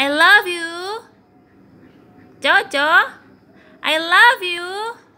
I love you. Jojo, I love you.